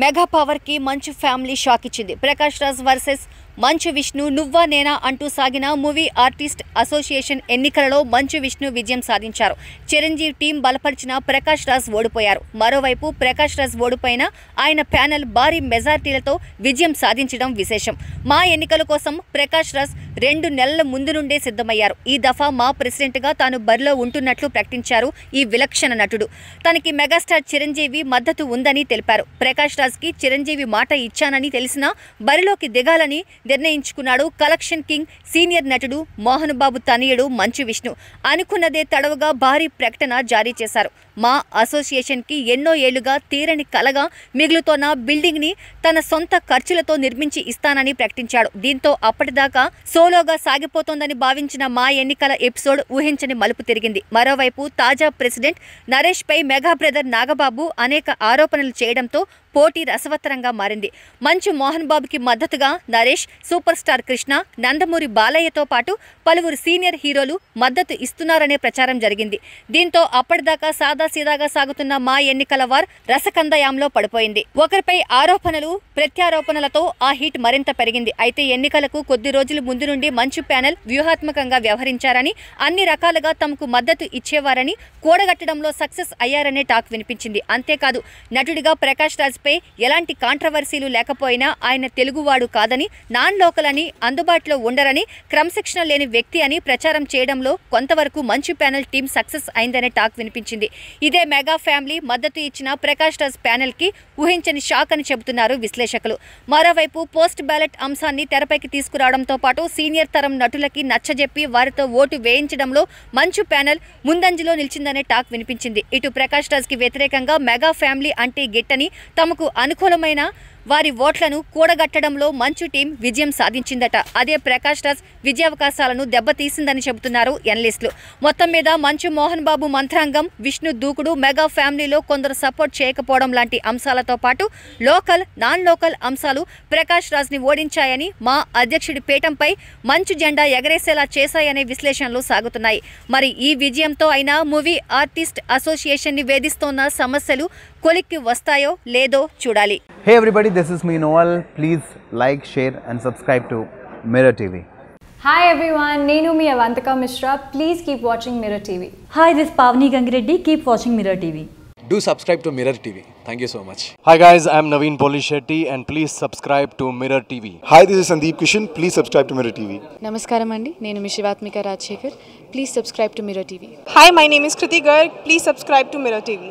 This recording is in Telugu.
మెగా పవర్ కి మంచి ఫ్యామిలీ షాక్ ఇచ్చింది ప్రకాష్ రాజ్ వర్సెస్ మంచు విష్ణు నువ్వా నేనా అంటూ సాగిన మూవీ ఆర్టిస్ట్ అసోసియేషన్ ఎన్నికలలో మంచు విష్ణు విజయం సాధించారు చిరంజీవి టీం బలపరిచిన ప్రకాష్ రాజ్ ఓడిపోయారు మరోవైపు ప్రకాష్ రాజ్ ఓడిపోయిన ఆయన ప్యానెల్ భారీ మెజార్టీలతో విజయం సాధించడం విశేషం మా ఎన్నికల కోసం ప్రకాష్ రాజ్ రెండు నెలల ముందు నుండే సిద్ధమయ్యారు ఈ దఫా మా ప్రెసిడెంట్గా తాను బరిలో ఉంటున్నట్లు ప్రకటించారు ఈ విలక్షణ నటుడు తనకి మెగాస్టార్ చిరంజీవి మద్దతు ఉందని తెలిపారు ప్రకాష్ రాజ్కి చిరంజీవి మాట ఇచ్చానని తెలిసినా బరిలోకి దిగాలని నిర్ణయించుకున్నాడు కలెక్షన్ కింగ్ సీనియర్ నటుడు మోహన్ బాబు తనయుడు మంచు విష్ణు అనుకున్నదే తడవగా భారీ ప్రకటన జారీ చేశారు మా అసోసియేషన్కి ఎన్నో ఏళ్లుగా తీరని కలగా మిగులుతోన్న బిల్డింగ్ని తన సొంత ఖర్చులతో నిర్మించి ఇస్తానని ప్రకటించాడు దీంతో అప్పటిదాకా సోలోగా సాగిపోతోందని భావించిన మా ఎన్నికల ఎపిసోడ్ ఊహించని మలుపు తిరిగింది మరోవైపు తాజా ప్రెసిడెంట్ నరేష్ పై మెగా బ్రదర్ నాగబాబు అనేక ఆరోపణలు చేయడంతో పోటీ రసవత్తరంగా మారింది మంచు మోహన్ బాబుకి మద్దతుగా నరేష్ సూపర్ స్టార్ కృష్ణ నందమూరి బాలయ్యతో పాటు పలువురు సీనియర్ హీరోలు మద్దతు ఇస్తున్నారనే ప్రచారం జరిగింది దీంతో అప్పటిదాకా సాదాసీదాగా సాగుతున్న మా ఎన్నికల వార్ రసకందయాంలో పడిపోయింది ఒకరిపై ఆరోపణలు ప్రత్యారోపణలతో ఆ హీట్ మరింత పెరిగింది అయితే ఎన్నికలకు కొద్ది రోజుల ముందు నుండి మంచు ప్యానెల్ వ్యూహాత్మకంగా వ్యవహరించారని అన్ని రకాలుగా తమకు మద్దతు ఇచ్చేవారని కూడగట్టడంలో సక్సెస్ అయ్యారనే టాక్ వినిపించింది అంతేకాదు నటుడిగా ప్రకాష్ రాజ్పై ఎలాంటి కాంట్రవర్సీలు లేకపోయినా ఆయన తెలుగువాడు కాదని నా నాన్ లోకల్ అని అందుబాటులో ఉండరని క్రమశిక్షణ లేని వ్యక్తి అని ప్రచారం చేయడంలో కొంతవరకు మంచి ప్యానెల్ టీం సక్సెస్ అయిందనే టాక్ వినిపించింది ఇదే మెగా ఫ్యామిలీ మద్దతు ఇచ్చిన ప్రకాష్ రాజ్ ప్యానెల్కి ఊహించని షాక్ అని చెబుతున్నారు విశ్లేషకులు మరోవైపు పోస్ట్ బ్యాలెట్ అంశాన్ని తెరపైకి తీసుకురావడంతో పాటు సీనియర్ తరం నటులకి నచ్చజెప్పి వారితో ఓటు వేయించడంలో మంచు ప్యానెల్ ముందంజలో నిలిచిందనే టాక్ వినిపించింది ఇటు ప్రకాష్ రాజ్కి వ్యతిరేకంగా మెగా ఫ్యామిలీ అంటే గిట్టని తమకు అనుకూలమైన వారి ఓట్లను కూడగట్టడంలో మంచు టీం విజయం సాధించిందట అదే ప్రకాష్ రాజ్ విజయావకాశాలను దెబ్బతీసిందని చెబుతున్నారు ఎనలిస్టులు మొత్తం మీద మంచు మోహన్ బాబు మంత్రాంగం విష్ణు దూకుడు మెగా ఫ్యామిలీలో కొందరు సపోర్ట్ చేయకపోవడం లాంటి అంశాలతో పాటు లోకల్ నాన్ లోకల్ అంశాలు ప్రకాష్ రాజ్ని ఓడించాయని మా అధ్యక్షుడి పీఠంపై మంచు జెండా ఎగరేసేలా చేశాయనే విశ్లేషణలు సాగుతున్నాయి మరి ఈ విజయంతో అయినా మూవీ ఆర్టిస్ట్ అసోసియేషన్ ని వేధిస్తోన్న సమస్యలు కొలిక్కి వస్తాయో లేదో చూడాలి Hey everybody, this is me Noel. Please like, share and subscribe to Mirror TV. Hi everyone, Nenu mi Avantika Mishra. Please keep watching Mirror TV. Hi, this is Pavni Gangireddy. Keep watching Mirror TV. Do subscribe to Mirror TV. Thank you so much. Hi guys, i am navin Polishetty and please subscribe to Mirror TV. Hi, this is Sandeep Kishan. Please subscribe to Mirror TV. Namaskaram andi. Nenu mi Shivatmika Rajshekhar. Please subscribe to Mirror TV. Hi, my name is Kriti Garg. Please subscribe to Mirror TV.